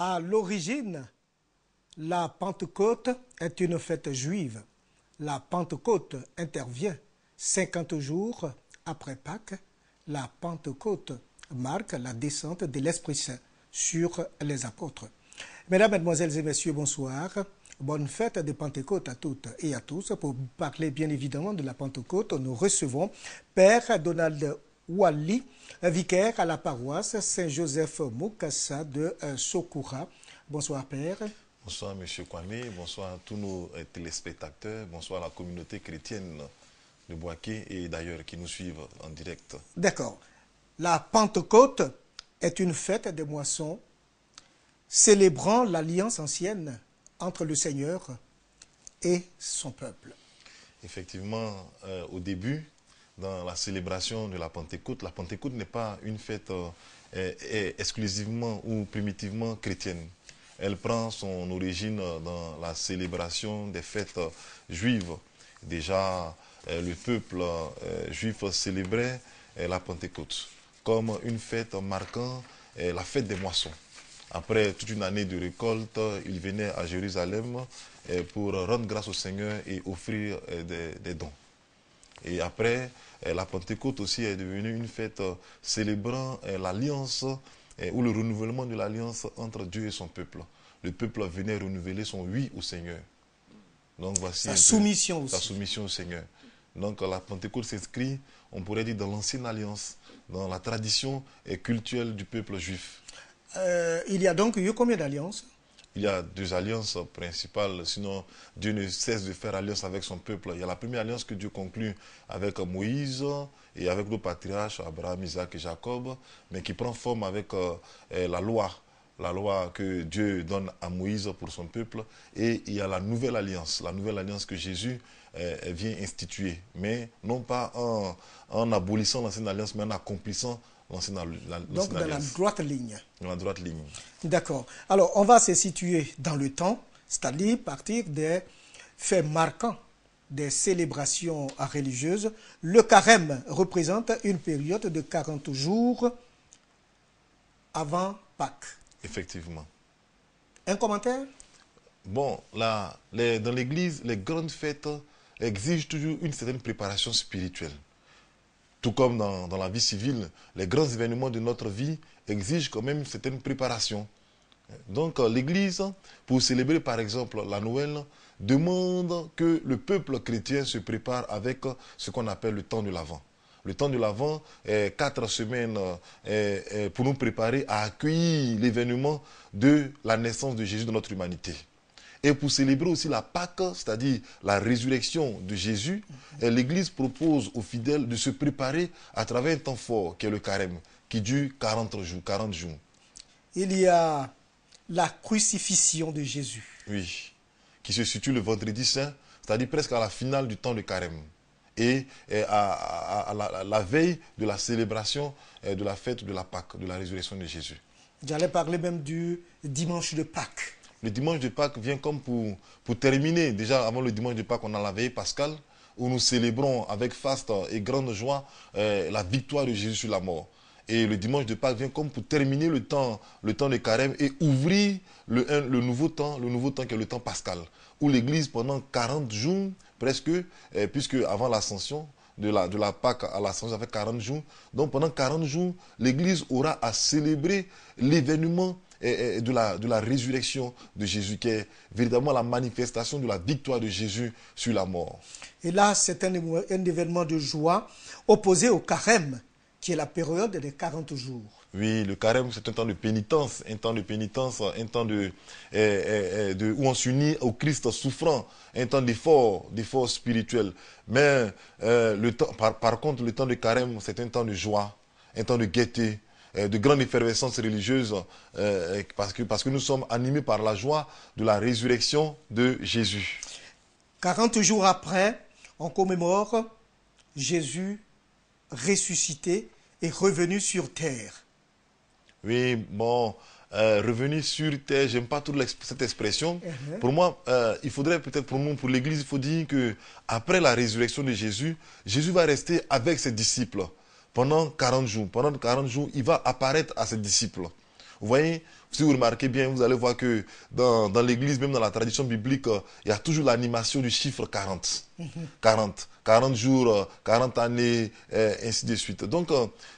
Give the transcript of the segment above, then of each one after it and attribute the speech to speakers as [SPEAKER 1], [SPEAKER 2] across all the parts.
[SPEAKER 1] À l'origine, la Pentecôte est une fête juive. La Pentecôte intervient 50 jours après Pâques. La Pentecôte marque la descente de l'Esprit Saint sur les apôtres. Mesdames, Mesdemoiselles et Messieurs, bonsoir. Bonne fête de Pentecôte à toutes et à tous. Pour parler bien évidemment de la Pentecôte, nous recevons Père Donald Wali, vicaire à la paroisse Saint-Joseph-Moukassa de euh, Sokoura. Bonsoir, Père.
[SPEAKER 2] Bonsoir, Monsieur Kwame. Bonsoir à tous nos euh, téléspectateurs. Bonsoir à la communauté chrétienne de Boaké et d'ailleurs qui nous suivent en direct.
[SPEAKER 1] D'accord. La Pentecôte est une fête des moissons célébrant l'alliance ancienne entre le Seigneur et son peuple.
[SPEAKER 2] Effectivement, euh, au début, dans la célébration de la Pentecôte. La Pentecôte n'est pas une fête euh, exclusivement ou primitivement chrétienne. Elle prend son origine euh, dans la célébration des fêtes euh, juives. Déjà, le peuple juif célébrait la Pentecôte comme une fête marquant la fête des moissons. Après toute une année de récolte, ils venaient à Jérusalem pour rendre grâce au Seigneur et offrir des dons. Et après, eh, la Pentecôte aussi est devenue une fête euh, célébrant eh, l'alliance eh, ou le renouvellement de l'alliance entre Dieu et son peuple. Le peuple venait renouveler son oui au Seigneur. Donc voici sa soumission Sa soumission au Seigneur. Donc la Pentecôte s'inscrit, on pourrait dire, dans l'ancienne alliance, dans la tradition et culturelle du peuple juif.
[SPEAKER 1] Euh, il y a donc eu combien d'alliances
[SPEAKER 2] il y a deux alliances principales, sinon Dieu ne cesse de faire alliance avec son peuple. Il y a la première alliance que Dieu conclut avec Moïse et avec le patriarche Abraham, Isaac et Jacob, mais qui prend forme avec euh, eh, la loi, la loi que Dieu donne à Moïse pour son peuple. Et il y a la nouvelle alliance, la nouvelle alliance que Jésus eh, eh, vient instituer, mais non pas en, en abolissant l'ancienne alliance, mais en accomplissant donc, dans, la droite ligne. Dans la droite ligne.
[SPEAKER 1] D'accord. Alors, on va se situer dans le temps, c'est-à-dire partir des faits marquants des célébrations religieuses. Le carême représente une période de 40 jours avant
[SPEAKER 2] Pâques. Effectivement. Un commentaire Bon, là, dans l'Église, les grandes fêtes exigent toujours une certaine préparation spirituelle. Tout comme dans, la vie civile, les grands événements de notre vie exigent quand même une certaine préparation. Donc euh, l'Église, pour célébrer par exemple la Noël, demande que le peuple chrétien se prépare avec euh, ce qu'on appelle le temps de l'Avent. Le temps de l'Avent est quatre semaines euh, pour nous préparer à accueillir l'événement de la naissance de Jésus dans notre humanité. Et pour célébrer aussi la Pâque, c'est-à-dire la résurrection de Jésus, mhm. eh, l'Église propose aux fidèles de se préparer à travers un temps fort, qui est le carême, qui dure 40 jours. 40 jours. Il y a la crucifixion de Jésus. Oui, qui se situe le vendredi saint, c'est-à-dire presque à la finale du temps de carême et eh, à, la, à, la, veille de la célébration eh, de la fête de la Pâque, de la résurrection de Jésus. J'allais parler même du dimanche de Pâques le dimanche de Pâques vient comme pour, pour terminer. Déjà, avant le dimanche de Pâques, on a la veille pascale, où nous célébrons avec faste et grande joie euh, la victoire de Jésus sur la mort. Et le dimanche de Pâques vient comme pour terminer le temps, le temps de carême et ouvrir le, le nouveau temps, le nouveau temps qui est le temps pascal, où l'Église pendant 40 jours presque, euh, puisque avant l'ascension, de la, de la Pâque à l'Ascension, ça fait 40 jours. Donc pendant 40 jours, l'Église aura à célébrer l'événement et, de, la, résurrection de Jésus, qui est véritablement la manifestation de la victoire de Jésus sur la mort. Et là, c'est un, événement de joie
[SPEAKER 1] opposé au carême,
[SPEAKER 2] qui est la période des 40 jours. Oui, le carême, c'est un temps de pénitence, un temps de pénitence, un temps de, eh, eh, eh, où on s'unit au Christ souffrant, un temps d'effort, d'effort spirituel. Mais euh, le temps, par, contre, le temps de carême, c'est un temps de joie, un temps de gaieté, euh, de grande effervescence religieuse, euh, parce que, parce que nous sommes animés par la joie de la résurrection de Jésus.
[SPEAKER 1] 40 jours après, on commémore
[SPEAKER 2] Jésus
[SPEAKER 1] ressuscité et revenu sur terre.
[SPEAKER 2] Oui, bon, euh, revenu sur terre, j'aime pas trop cette expression. Uh-huh. Pour moi, il faudrait peut-être pour nous, pour l'Église, il faut dire que après la résurrection de Jésus, Jésus va rester avec ses disciples pendant 40 jours. Pendant jours, il va apparaître à ses disciples. Vous voyez, si vous remarquez bien, vous allez voir que dans, l'église, même dans la tradition biblique, euh, il y a toujours l'animation du chiffre 40. 40. 40 jours, 40 euh, années, euh, ainsi de suite. Donc,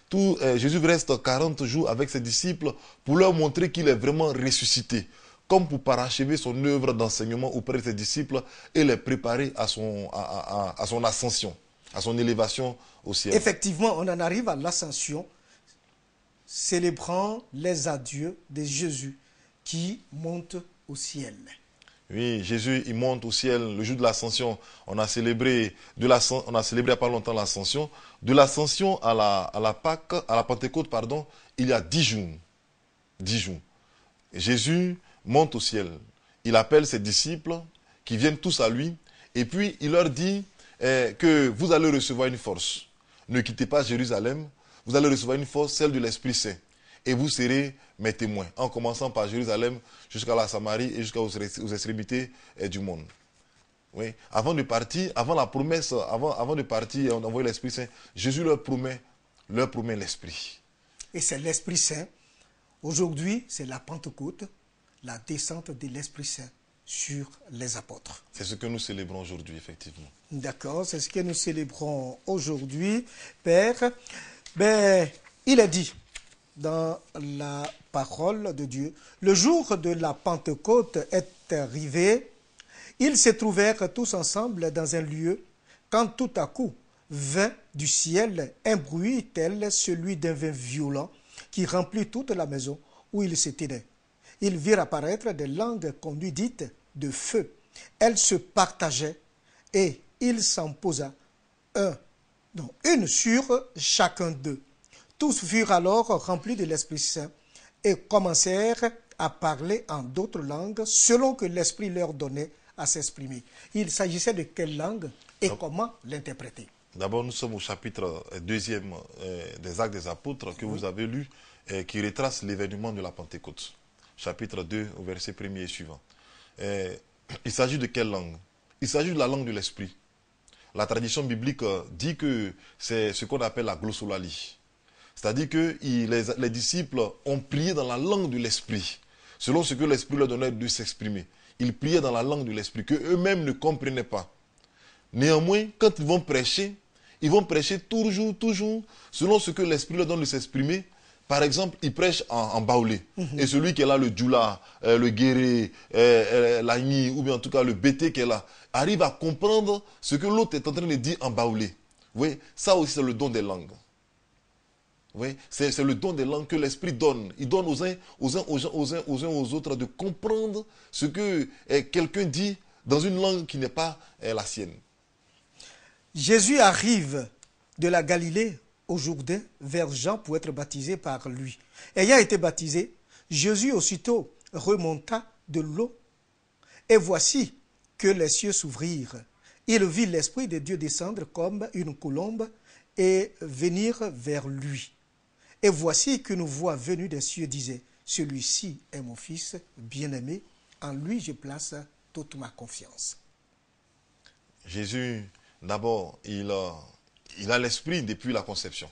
[SPEAKER 2] tout, Jésus reste 40 jours avec ses disciples pour leur montrer qu'il est vraiment ressuscité, comme pour parachever son œuvre d'enseignement auprès de ses disciples et les préparer à son ascension à son élévation au ciel.
[SPEAKER 1] Effectivement, on
[SPEAKER 2] en arrive à l'ascension, célébrant les adieux
[SPEAKER 1] de Jésus qui monte au ciel.
[SPEAKER 2] Oui, Jésus, il monte au ciel le jour de l'ascension. On a célébré, de la, on a célébré pas longtemps l'ascension. De l'ascension à la, la Pâque, à la Pentecôte, pardon, il y a jours. Dix jours. Jésus monte au ciel. Il appelle ses disciples qui viennent tous à lui. Et puis, il leur dit, eh, que vous allez recevoir une force. Ne quittez pas Jérusalem, vous allez recevoir une force, celle de l'Esprit Saint. Et vous serez mes témoins, en commençant par Jérusalem jusqu'à la Samarie et jusqu'aux extrémités eh, du monde. Oui. Avant de partir, avant la promesse, avant, avant de partir, on d'envoyer l'Esprit Saint. Jésus leur promet, leur promet l'Esprit.
[SPEAKER 1] Et c'est l'Esprit Saint. Aujourd'hui, c'est la Pentecôte, la descente de l'Esprit Saint sur les apôtres.
[SPEAKER 2] C'est ce que nous célébrons aujourd'hui, effectivement.
[SPEAKER 1] D'accord, c'est ce que nous célébrons aujourd'hui, Père. Ben, il a dit dans la parole de Dieu, le jour de la Pentecôte est arrivé, ils se trouvèrent tous ensemble dans un lieu, quand tout à coup vint du ciel un bruit tel celui d'un vin violent qui remplit toute la maison où ils se tenaient. Ils virent apparaître des langues conduites de feu. Elles se partageaient et il s'en posa un, non une sur chacun d'eux. Tous furent alors remplis de l'Esprit Saint et commencèrent à parler en d'autres langues selon que l'Esprit leur donnait à s'exprimer. Il s'agissait de quelle langue et comment l'interpréter
[SPEAKER 2] D'abord, nous sommes au chapitre euh, deuxième euh, des Actes des Apôtres que vous avez lu, et euh, qui retrace l'événement de la Pentecôte. Chapitre 2, au verset premier et suivant. Eh, il s'agit de quelle langue Il s'agit de la langue de l'esprit. La tradition biblique euh, dit que c'est ce qu'on appelle la glossolalie. C'est-à-dire que les, les disciples ont prié dans la langue de l'esprit, selon ce que l'esprit leur donnait de s'exprimer. Ils priaient dans la langue de l'esprit, que eux-mêmes ne comprenaient pas. Néanmoins, quand ils vont prêcher, ils vont prêcher toujours, toujours, selon ce que l'esprit leur donne de s'exprimer, par exemple, il prêche en, baoulé. Mhm. Et celui qui est là, le djula, euh, le guéré, euh, euh l'agni, ou bien en tout cas le bété qui est là, arrive à comprendre ce que l'autre est en train de dire en baoulé. Oui, ça aussi c'est le don des langues. Oui, c'est le don des langues que l'Esprit donne. Il donne aux uns, aux uns, aux aux uns, aux autres de comprendre ce que eh, quelqu'un dit dans une langue qui n'est pas eh, la sienne. Jésus arrive de la
[SPEAKER 1] Galilée au Jourdain vers Jean pour être baptisé par lui. Ayant été baptisé, Jésus aussitôt remonta de l'eau, et voici que les cieux s'ouvrirent. Il vit l'Esprit de Dieu descendre comme une colombe et venir vers lui. Et voici qu'une voix venue des cieux disait, Celui-ci est mon Fils bien-aimé, en lui je place toute ma confiance.
[SPEAKER 2] Jésus, d'abord, il il a l'esprit depuis la conception.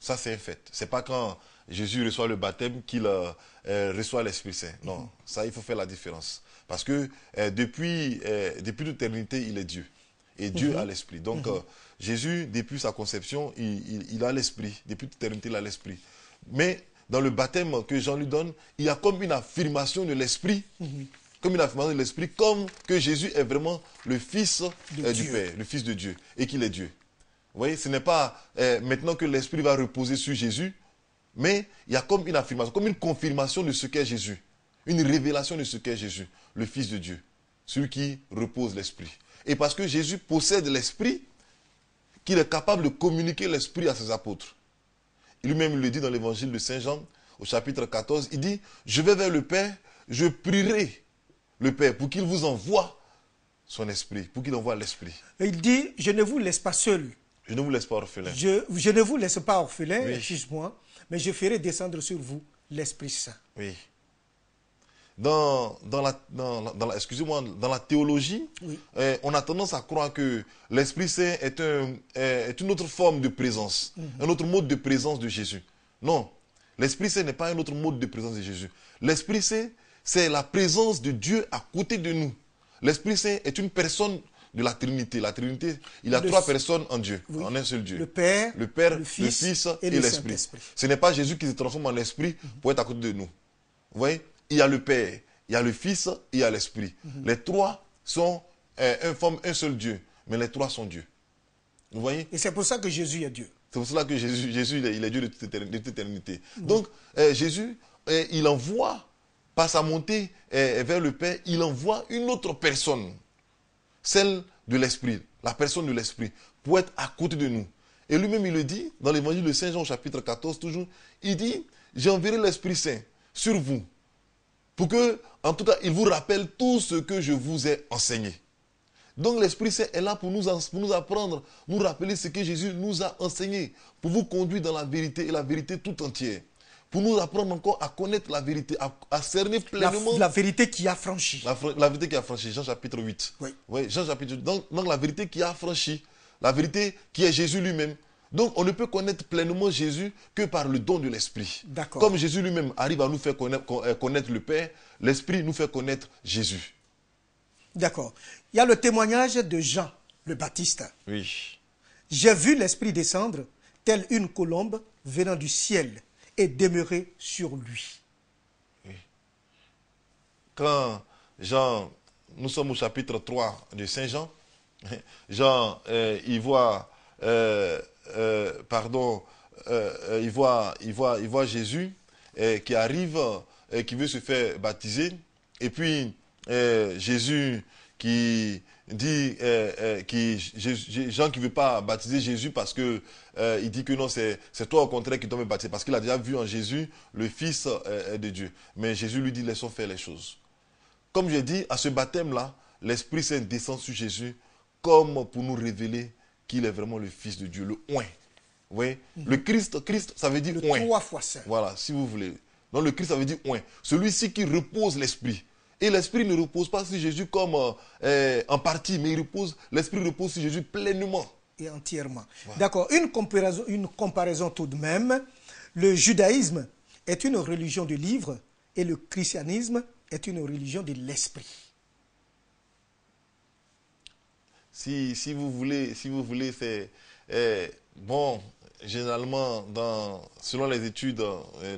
[SPEAKER 2] Ça, c'est un fait. Ce n'est pas quand Jésus reçoit le baptême qu'il euh, euh, reçoit l'Esprit Saint. Non, mhm. ça, il faut faire la différence. Parce que euh, depuis, depuis l'éternité, il est Dieu. Et Dieu mhm. a l'Esprit. Donc, mhm. Jésus, depuis sa conception, il, a l'Esprit. Depuis l'éternité, il a l'Esprit. Mais dans le baptême que Jean lui donne, il y a comme une affirmation de l'Esprit. Comme une affirmation de l'Esprit, comme que Jésus est vraiment le Fils du Père, le Fils de Dieu, et qu'il est Dieu. Vous voyez, ce n'est pas euh, maintenant que l'Esprit va reposer sur Jésus, mais il y a comme une affirmation, comme une confirmation de ce qu'est Jésus, une révélation de ce qu'est Jésus, le Fils de Dieu, celui qui repose l'Esprit. Et parce que Jésus possède l'Esprit, qu'il est capable de communiquer l'Esprit à ses apôtres. Lui-même le dit dans l'évangile de Saint Jean, au chapitre 14, il dit, je vais vers le Père, je prierai le Père pour qu'il vous envoie son Esprit, pour qu'il envoie l'Esprit. Il dit, je ne vous laisse pas seul je ne vous laisse pas orphelin.
[SPEAKER 1] Je, ne vous laisse pas orphelin, oui. excuse-moi, mais je ferai descendre sur vous l'Esprit Saint.
[SPEAKER 2] Oui. Dans, dans la, excusez-moi, dans la théologie, eh, on a tendance à croire que l'Esprit Saint est, un, eh, est une autre forme de présence, mhm. un autre mode de présence de Jésus. Non, l'Esprit Saint n'est pas un autre mode de présence de Jésus. L'Esprit Saint, c'est la présence de Dieu à côté de nous. L'Esprit Saint est une personne de la Trinité. La Trinité, il y a trois personnes en Dieu, en un seul Dieu. Le Père, le, Père, le Fils, et, l'Esprit. Ce n'est pas Jésus qui se transforme en l'Esprit pour être à côté de nous. Vous voyez Il y a le Père, il y a le Fils, il y a l'Esprit. Mhm. Les trois sont euh, un, forme, un seul Dieu, mais les trois sont Dieu. Vous voyez Et c'est pour ça que Jésus est Dieu. C'est pour cela que Jésus, Jésus il, est, Dieu de toute éternité. Donc, euh, Jésus, euh, il envoie, par sa montée vers le Père, il envoie une autre personne celle de l'Esprit, la personne de l'Esprit, pour être à côté de nous. Et lui-même, il le dit dans l'évangile de Saint Jean, chapitre 14, toujours. Il dit J'enverrai l'Esprit Saint sur vous, pour que, en tout cas, il vous rappelle tout ce que je vous ai enseigné. Donc, l'Esprit Saint est là pour nous, pour nous apprendre, nous rappeler ce que Jésus nous a enseigné, pour vous conduire dans la vérité et la vérité tout entière pour nous apprendre encore à connaître la vérité, à, cerner pleinement. La, vérité qui a franchi. La, vérité qui a franchi, Jean chapitre 8. Oui. oui Jean chapitre 8. Donc, la vérité qui a franchi, la vérité qui est Jésus lui-même. Donc on ne peut connaître pleinement Jésus que par le don de l'Esprit. D'accord. Comme Jésus lui-même arrive à nous faire connaître, euh, connaître le Père, l'Esprit nous fait connaître Jésus. D'accord.
[SPEAKER 1] Il y a le témoignage de Jean le Baptiste. Oui. J'ai vu l'Esprit descendre, tel une colombe venant du ciel et demeurer sur lui.
[SPEAKER 2] Quand Jean, nous sommes au chapitre 3 de Saint Jean, hein, Jean, euh, il voit, euh, euh, pardon, il voit, il, voit, il voit Jésus qui arrive, et qui veut se faire baptiser, et puis Jésus qui dit euh, euh qui, Jean qui veut pas baptiser Jésus parce que euh, il dit que non, c'est toi au contraire qui dois me baptiser. Parce qu'il a déjà vu en Jésus le Fils euh, de Dieu. Mais Jésus lui dit, laissons faire les choses. Comme je dit, à ce baptême-là, l'Esprit Saint descend sur Jésus comme pour nous révéler qu'il est vraiment le Fils de Dieu, le oin. Vous voyez mhm. Le Christ, Christ, ça veut dire le Trois fois saint. Voilà, si vous voulez. Donc le Christ, ça veut dire oin. Celui-ci qui repose l'Esprit. Et l'esprit ne repose pas sur Jésus comme euh, euh, en partie, mais il repose, l'esprit repose sur Jésus pleinement. Et entièrement. D'accord. Une comparaison,
[SPEAKER 1] une comparaison tout de même. Le judaïsme est une religion du livre et le christianisme est une religion de l'esprit.
[SPEAKER 2] Si, vous voulez, si vous voulez, c'est euh, bon. Généralement, dans, selon les études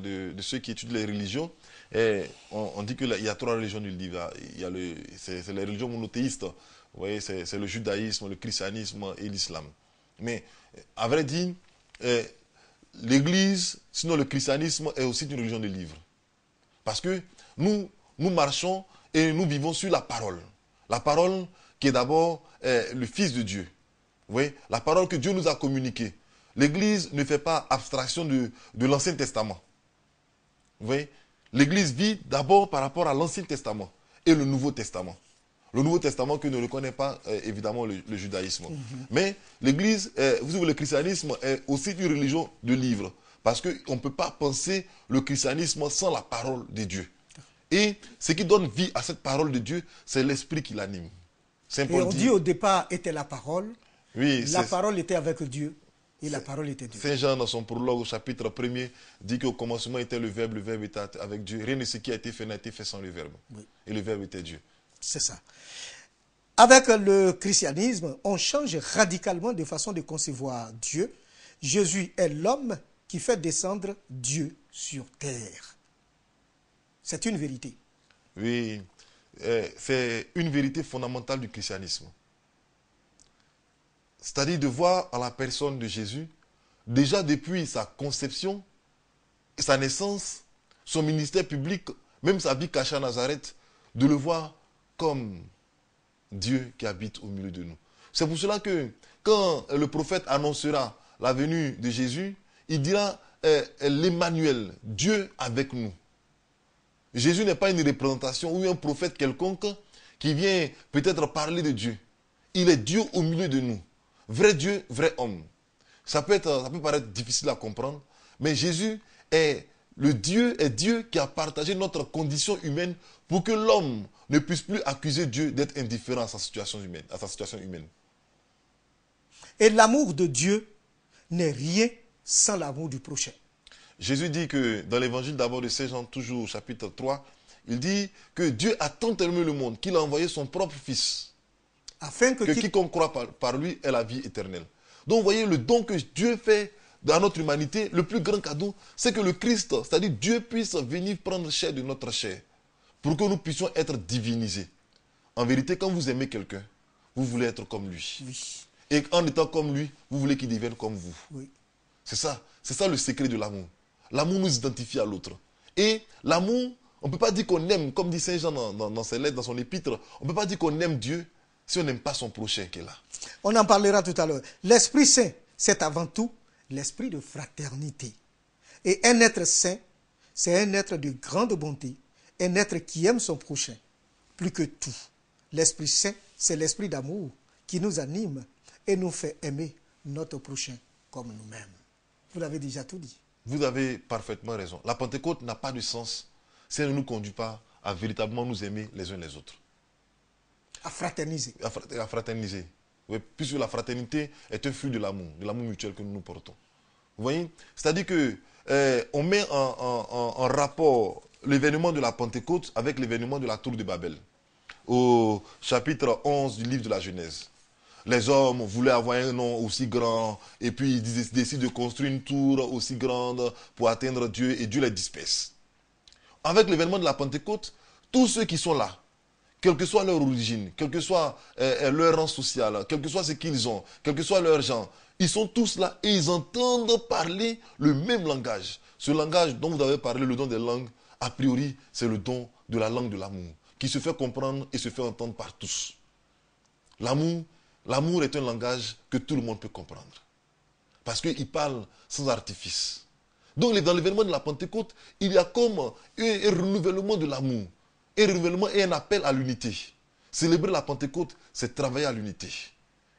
[SPEAKER 2] de, ceux qui étudient les religions, et eh, on, dit qu'il y a trois religions du livre. Il y a le, c'est les religions monothéistes. Vous c'est le judaïsme, le christianisme et l'islam. Mais à vrai dire, eh, l'Église, sinon le christianisme, est aussi une religion du livre. Parce que nous, nous marchons et nous vivons sur la parole. La parole qui est d'abord eh, le Fils de Dieu. Vous la parole que Dieu nous a communiquée. L'Église ne fait pas abstraction de, de l'Ancien Testament. Vous voyez L'Église vit d'abord par rapport à l'Ancien Testament et le Nouveau Testament. Le Nouveau Testament que ne reconnaît pas euh, évidemment le, judaïsme. Mhm. Mais l'Église, euh, vous savez, le christianisme est aussi une religion de livre Parce qu'on ne peut pas penser le christianisme sans la parole de Dieu. Et ce qui donne vie à cette parole de Dieu, c'est l'esprit qui l'anime. Et on dit, au départ était la parole. Oui, la parole était avec Dieu. Et la parole était Dieu. Saint Jean, dans son prologue au chapitre 1er, dit qu'au commencement était le Verbe, le Verbe était avec Dieu. Rien de ce qui a été fait n'a été fait sans le Verbe. Et le Verbe était Dieu. C'est ça. Avec
[SPEAKER 1] le christianisme, on change radicalement de façon de concevoir Dieu. Jésus est l'homme qui fait descendre Dieu sur terre.
[SPEAKER 2] C'est une vérité. Oui, euh, c'est une vérité fondamentale du christianisme. C'est-à-dire de voir à la personne de Jésus, déjà depuis sa conception, sa naissance, son ministère public, même sa vie cachée à Nazareth, de le voir comme Dieu qui habite au milieu de nous. C'est pour cela que quand le prophète annoncera la venue de Jésus, il dira eh, eh, l'Emmanuel, Dieu avec nous. Jésus n'est pas une représentation ou un prophète quelconque qui vient peut-être parler de Dieu. Il est Dieu au milieu de nous. Vrai Dieu, vrai homme. Ça peut, être, ça peut paraître difficile à comprendre, mais Jésus est le Dieu, est Dieu qui a partagé notre condition humaine pour que l'homme ne puisse plus accuser Dieu d'être indifférent à sa situation humaine. À sa situation humaine. Et l'amour de Dieu n'est rien sans l'amour du prochain. Jésus dit que dans l'évangile d'abord de Saint Jean, toujours chapitre 3, il dit que Dieu a tant aimé le monde qu'il a envoyé son propre Fils afin que, quiconque croit par, lui ait la vie éternelle. Donc, vous voyez, le don que Dieu fait dans notre humanité, le plus grand cadeau, c'est que le Christ, c'est-à-dire Dieu, puisse venir prendre chair de notre chair pour que nous puissions être divinisés. En vérité, quand vous aimez quelqu'un, vous voulez être comme lui. Et en étant comme lui, vous voulez qu'il devienne comme vous. C'est ça. C'est ça le secret de l'amour. L'amour nous identifie à l'autre. Et l'amour, on ne peut pas dire qu'on aime, comme dit Saint Jean dans, dans, ses lettres, dans son épître, on ne peut pas dire qu'on aime Dieu si on n'aime pas son prochain qui est là. On en parlera tout à l'heure. L'Esprit Saint, c'est avant tout
[SPEAKER 1] l'esprit de fraternité. Et un être saint, c'est un être de grande bonté, un être qui aime son prochain, plus que tout. L'Esprit Saint, c'est l'esprit d'amour qui nous anime et nous fait aimer notre prochain comme nous-mêmes. Vous l'avez déjà tout dit.
[SPEAKER 2] Vous avez parfaitement raison. La Pentecôte n'a pas de sens si elle ne nous conduit pas à véritablement nous aimer les uns les autres fraterniser. puisque la fraternité est un fruit de l'amour, de l'amour mutuel que nous nous portons. Vous voyez C'est-à-dire que euh, on met en, rapport l'événement de la Pentecôte avec l'événement de la tour de Babel. Au chapitre 11 du livre de la Genèse. Les hommes voulaient avoir un nom aussi grand et puis ils décident de construire une tour aussi grande pour atteindre Dieu et Dieu les disperse. Avec l'événement de la Pentecôte, tous ceux qui sont là, quelle que soit leur origine, quel que soit euh, euh, leur rang social, quel que soit ce qu'ils ont, quel que soit leur genre, ils sont tous là et ils entendent parler le même langage. Ce langage dont vous avez parlé, le don des langues, a priori, c'est le don de la langue de l'amour, qui se fait comprendre et se fait entendre par tous. L'amour, l'amour est un langage que tout le monde peut comprendre. Parce qu'il parle sans artifice. Donc, dans l'événement de la Pentecôte, il y a comme un renouvellement de l'amour et renouvellement et un appel à l'unité. Célébrer la Pentecôte, c'est travailler à l'unité.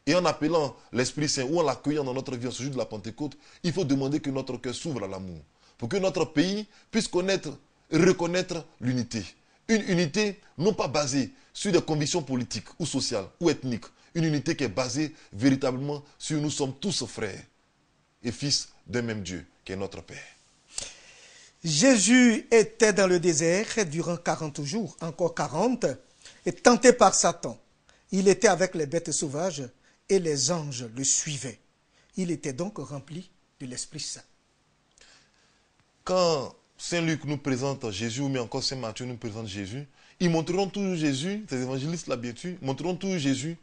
[SPEAKER 2] Et en appelant l'Esprit Saint ou en l'accueillant dans notre vie en ce jour de la Pentecôte, il faut demander que notre cœur s'ouvre à l'amour. Pour que notre pays puisse connaître, et reconnaître l'unité. Une unité non pas basée sur des convictions politiques ou sociales ou ethniques. Une unité qui est basée véritablement sur nous sommes tous frères et fils d'un même Dieu qui est notre Père. Jésus était dans le désert
[SPEAKER 1] durant 40 jours, encore 40, et tenté par Satan. Il était avec les bêtes sauvages et les anges le suivaient. Il était donc rempli de l'Esprit Saint.
[SPEAKER 2] Quand Saint Luc nous présente Jésus, mais encore Saint Matthieu nous présente Jésus, ils montreront toujours Jésus, ces évangélistes ils montreront toujours Jésus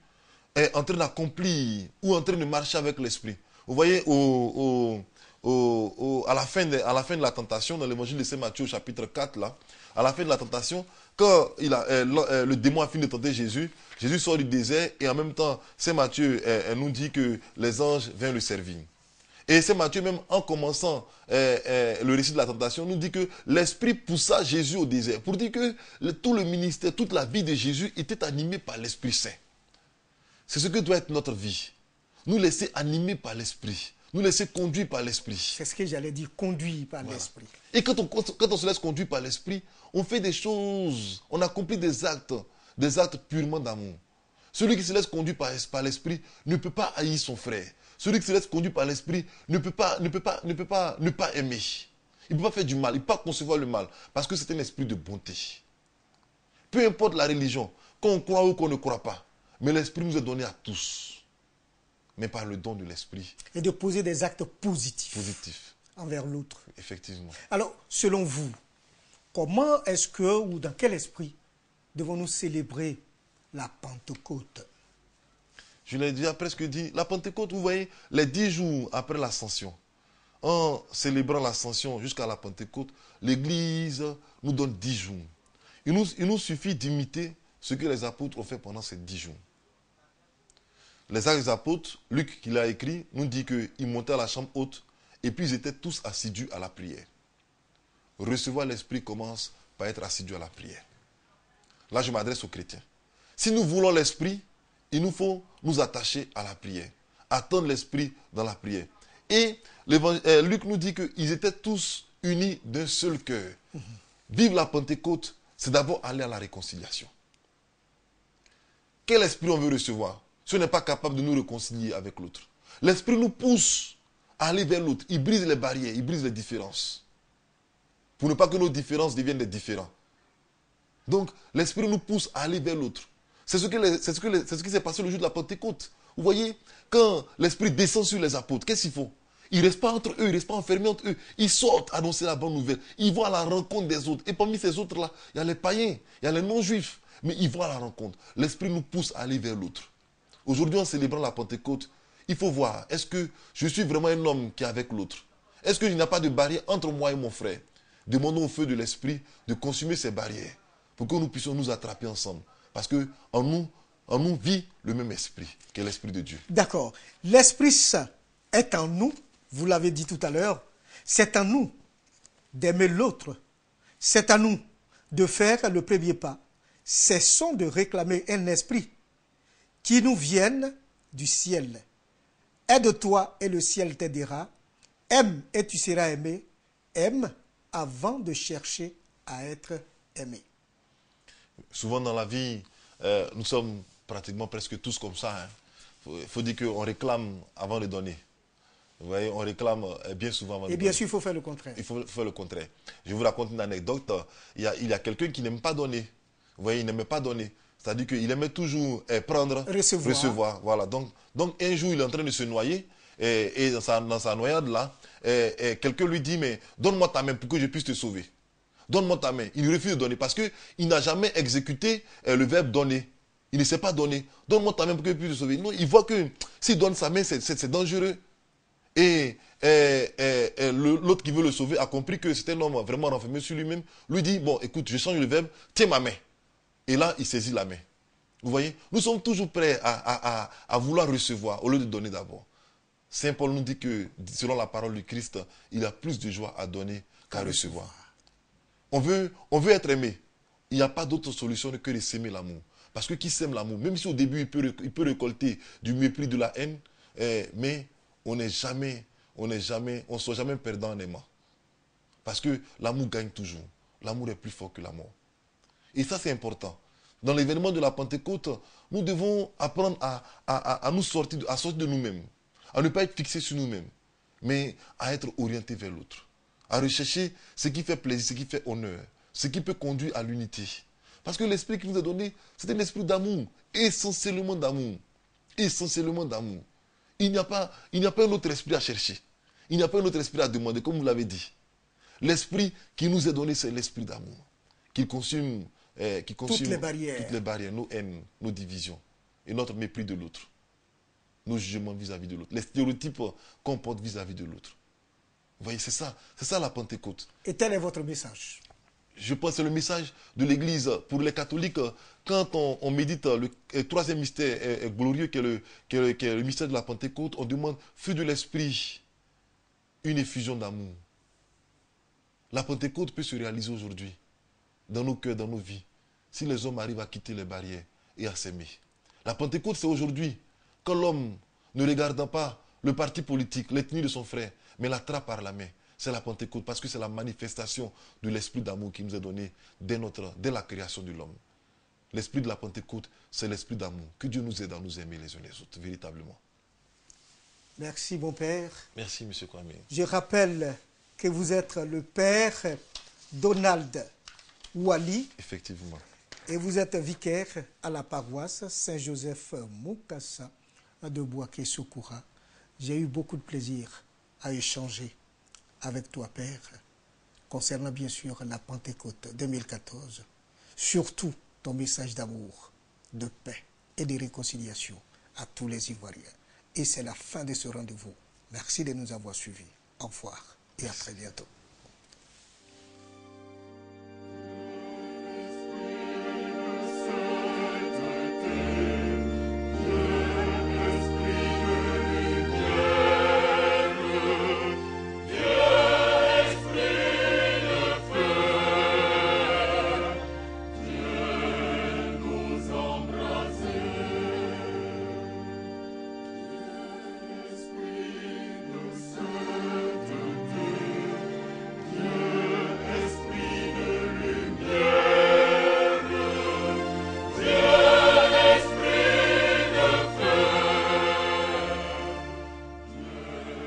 [SPEAKER 2] en train d'accomplir ou en train de marcher avec l'Esprit. Vous voyez, au, à, la fin de, à la fin de la tentation, dans l'évangile de Saint Matthieu, chapitre 4, là, à la fin de la tentation, quand il a, euh, euh, le, démon a fini de tenter Jésus, Jésus sort du désert et en même temps, Saint Matthieu euh, nous dit que les anges viennent le servir. Et Saint Matthieu, même en commençant le récit de la tentation, nous dit que l'Esprit poussa Jésus au désert pour dire que tout le ministère, toute la vie de Jésus était animée par l'Esprit Saint. C'est ce que doit être notre vie. Nous laisser animer par l'Esprit nous laisser conduire par l'esprit. C'est ce que j'allais dire, conduire par l'esprit. Et quand on, se laisse conduire par l'esprit, on fait des choses, on accomplit des actes, des actes purement d'amour. Celui qui se laisse conduire par, l'esprit ne peut pas haïr son frère. Celui qui se laisse conduire par l'esprit ne peut pas, ne peut pas, ne peut pas, ne pas aimer. Il ne peut pas faire du mal, il ne peut pas concevoir le mal, parce que c'est un esprit de bonté. Peu importe la religion, qu'on croit ou qu'on ne croit pas, mais l'esprit nous est donné à tous mais par le don de l'esprit.
[SPEAKER 1] Et de poser des actes positifs. Positifs. Envers l'autre. Effectivement. Alors, selon vous, comment est-ce que, ou dans quel esprit, devons-nous célébrer la Pentecôte
[SPEAKER 2] Je l'ai déjà presque dit, la Pentecôte, vous voyez, les dix jours après l'ascension, en célébrant l'ascension jusqu'à la Pentecôte, l'Église nous donne dix jours. Il nous, il nous suffit d'imiter ce que les apôtres ont fait pendant ces dix jours. Les actes des apôtres, Luc qui l'a écrit, nous dit qu'ils montaient à la chambre haute et puis ils étaient tous assidus à la prière. Recevoir l'Esprit commence par être assidu à la prière. Là, je m'adresse aux chrétiens. Si nous voulons l'Esprit, il nous faut nous attacher à la prière, attendre l'Esprit dans la prière. Et euh, Luc nous dit qu'ils étaient tous unis d'un seul cœur. Vivre la Pentecôte, c'est d'abord aller à la réconciliation. Quel esprit on veut recevoir si on n'est pas capable de nous réconcilier avec l'autre. L'esprit nous pousse à aller vers l'autre. Il brise les barrières, il brise les différences. Pour ne pas que nos différences deviennent des différents. Donc, l'esprit nous pousse à aller vers l'autre. C'est ce, qui s'est passé le jour de la Pentecôte. Vous voyez, quand l'esprit descend sur les apôtres, qu'est-ce qu'ils font Ils restent pas entre eux, ils restent pas enfermés entre eux. Ils sortent annoncer la bonne nouvelle. Ils vont à la rencontre des autres. Et parmi ces autres-là, il y a les païens, il y a les non-juifs. Mais ils vont à la rencontre. L'esprit nous pousse à aller vers l'autre. Aujourd'hui, en célébrant la Pentecôte, il faut voir, est-ce que je suis vraiment un homme qui est avec l'autre Est-ce qu'il n'y a pas de barrière entre moi et mon frère Demandons au feu de l'esprit de consumer ces barrières pour que nous puissions nous attraper ensemble. Parce que en nous, en nous vit le même esprit que l'esprit de Dieu.
[SPEAKER 1] D'accord. L'Esprit Saint est en nous, vous l'avez dit tout à l'heure, c'est à nous d'aimer l'autre. C'est à nous de faire le premier pas. Cessons de réclamer un esprit qui nous viennent du ciel. Aide-toi et le ciel t'aidera. Aime et tu seras aimé. Aime avant de chercher à être aimé.
[SPEAKER 2] Souvent dans la vie, euh, nous sommes pratiquement presque tous comme ça. Il hein. faut, dire qu'on réclame avant de donner. Vous voyez, on réclame euh, bien souvent avant Et bien sûr, il faut faire le contraire. Il faut faire le contraire. Je vous raconte une anecdote. Il y a, a quelqu'un qui n'aime pas donner. Vous voyez, il n'aime pas donner. C'est-à-dire qu'il aimait toujours eh, prendre, recevoir. Voilà. Donc, donc, un jour, il est en train de se noyer. Eh, et, dans, sa, noyade là, eh, quelqu'un lui dit, mais donne-moi ta main pour que je puisse te sauver. Donne-moi ta main. Il refuse de donner parce qu'il n'a jamais exécuté le verbe donner. Il ne sait pas donner Donne-moi ta main pour que je puisse te sauver. il voit que s'il donne sa main, c'est dangereux. Et, l'autre qui veut le sauver a compris que c'était un homme vraiment renfermé sur lui-même. Lui dit, bon, écoute, je change le verbe, tiens ma main. Et là, il saisit la main. Vous voyez Nous sommes toujours prêts à, vouloir recevoir au lieu de donner d'abord. Saint Paul nous dit que, selon la parole du Christ, il a plus de joie à donner qu'à recevoir. On veut, on veut être aimé. Il n'y a pas d'autre solution que de s'aimer l'amour. Parce que qui sème l'amour, même si au début il peut, il peut récolter du mépris, de la haine, eh, mais on n'est jamais, on n'est jamais, on ne soit jamais perdant en aimant. Parce que l'amour gagne toujours. L'amour est plus fort que la mort. Et ça, c'est important. Dans l'événement de la Pentecôte, nous devons apprendre à, nous sortir, à sortir de nous-mêmes, à ne pas être fixés sur nous-mêmes, mais à être orientés vers l'autre, à rechercher ce qui fait plaisir, ce qui fait honneur, ce qui peut conduire à l'unité. Parce que l'esprit qui nous a donné, c'est un esprit d'amour, essentiellement d'amour, essentiellement d'amour. Il n'y a pas, il n'y a pas un autre esprit à chercher. Il n'y a pas un autre esprit à demander, comme vous l'avez dit. L'esprit qui nous est donné, c'est l'esprit d'amour, qui consume eh, qui toutes les barrières, toutes les barrières nos haines, nos divisions et notre mépris de l'autre, nos jugements vis-à-vis de l'autre, les stéréotypes qu'on porte vis-à-vis de l'autre. Vous voyez, c'est ça, c'est ça la Pentecôte.
[SPEAKER 1] Et tel est votre message
[SPEAKER 2] Je pense que c'est le message de l'Église pour les catholiques. Quand on, médite le, eh, troisième mystère glorieux, le, qui est le mystère de la Pentecôte, on demande, feu de l'esprit, une effusion d'amour. La Pentecôte peut se réaliser aujourd'hui dans nos cœurs, dans nos vies, si les hommes arrivent à quitter les barrières et à s'aimer. La Pentecôte, c'est aujourd'hui. Quand l'homme ne regarde pas le parti politique, l'ethnie de son frère, mais l'attrape par la main, c'est la Pentecôte parce que c'est la manifestation de l'esprit d'amour qui nous est donné dès, notre, dès la création de l'homme. L'esprit de la Pentecôte, c'est l'esprit d'amour. Que Dieu nous aide à nous aimer les uns les autres, véritablement. Merci, mon Père. Merci, Monsieur Kwame.
[SPEAKER 1] Je rappelle que vous êtes le Père Donald. Wali. Effectivement. Et vous êtes vicaire à la paroisse Saint-Joseph Moukassa de Boaké-Soukoura. J'ai eu beaucoup de plaisir à échanger avec toi, Père, concernant bien sûr la Pentecôte 2014, surtout ton message d'amour, de paix et de réconciliation à tous les Ivoiriens. Et c'est la fin de ce rendez-vous. Merci de nous avoir suivis. Au revoir et à très bientôt.